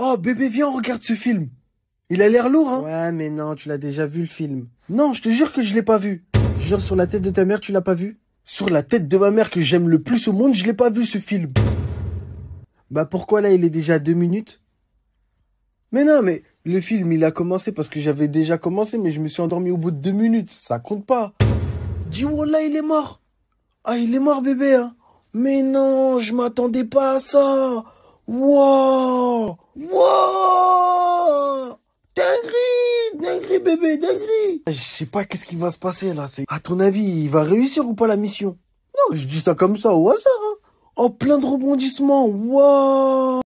Oh bébé, viens, regarde ce film. Il a l'air lourd, hein Ouais, mais non, tu l'as déjà vu le film. Non, je te jure que je l'ai pas vu. Jure sur la tête de ta mère, tu l'as pas vu Sur la tête de ma mère que j'aime le plus au monde, je l'ai pas vu ce film. Bah pourquoi là, il est déjà à deux minutes Mais non, mais le film, il a commencé parce que j'avais déjà commencé, mais je me suis endormi au bout de deux minutes. Ça compte pas. Dis oh là, il est mort. Ah, il est mort, bébé, hein. Mais non, je m'attendais pas à ça. Wow Wow Dinguerie Dinguerie, bébé, dinguerie Je sais pas qu'est-ce qui va se passer, là. C'est À ton avis, il va réussir ou pas la mission Non, je dis ça comme ça, au hasard. Hein. En Oh, plein de rebondissements Wow